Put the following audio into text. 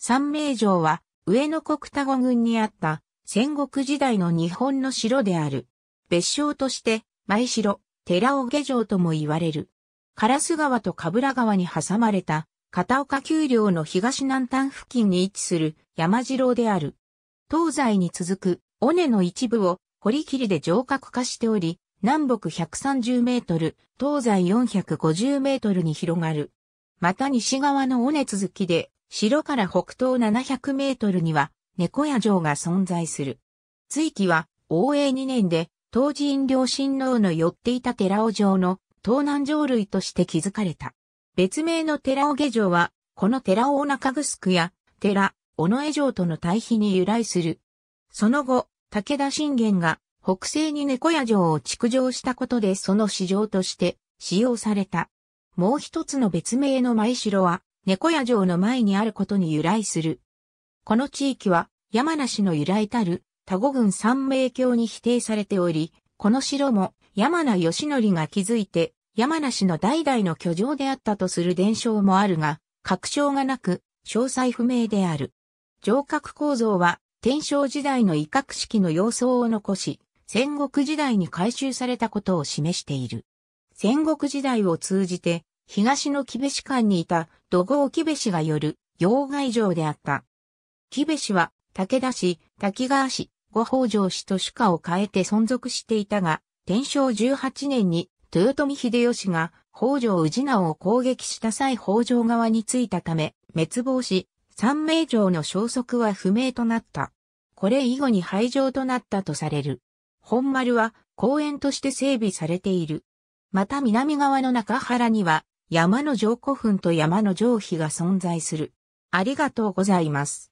三名城は、上野国田五郡にあった、戦国時代の日本の城である。別称として、舞城、寺尾下城とも言われる。ス川とラ川に挟まれた、片岡丘陵の東南端付近に位置する山城である。東西に続く、尾根の一部を、堀切で城郭化しており、南北130メートル、東西450メートルに広がる。また西側の尾根続きで城から北東700メートルには猫屋城が存在する。追記は、応永2年で、当時飲領親王の寄っていた寺尾城の東南城類として築かれた。別名の寺尾下城は、この寺尾中城や寺尾江城との対比に由来する。その後、武田信玄が北西に猫屋城を築城したことでその市場として使用された。もう一つの別名の前城は、猫屋城の前にあることに由来する。この地域は山梨の由来たる田子郡三名教に否定されており、この城も山名義則が築いて山梨の代々の居城であったとする伝承もあるが、確証がなく詳細不明である。城郭構造は天正時代の威嚇式の様相を残し、戦国時代に改修されたことを示している。戦国時代を通じて、東の木部士官にいた土豪木部氏がよる、要怪城であった。木部氏は、武田氏、滝川氏、五宝城氏と主家を変えて存続していたが、天正18年に、豊臣秀吉が北条氏名を攻撃した際北条側についたため、滅亡し、三名城の消息は不明となった。これ以後に廃城となったとされる。本丸は公園として整備されている。また南側の中原には山の城古墳と山の城碑が存在する。ありがとうございます。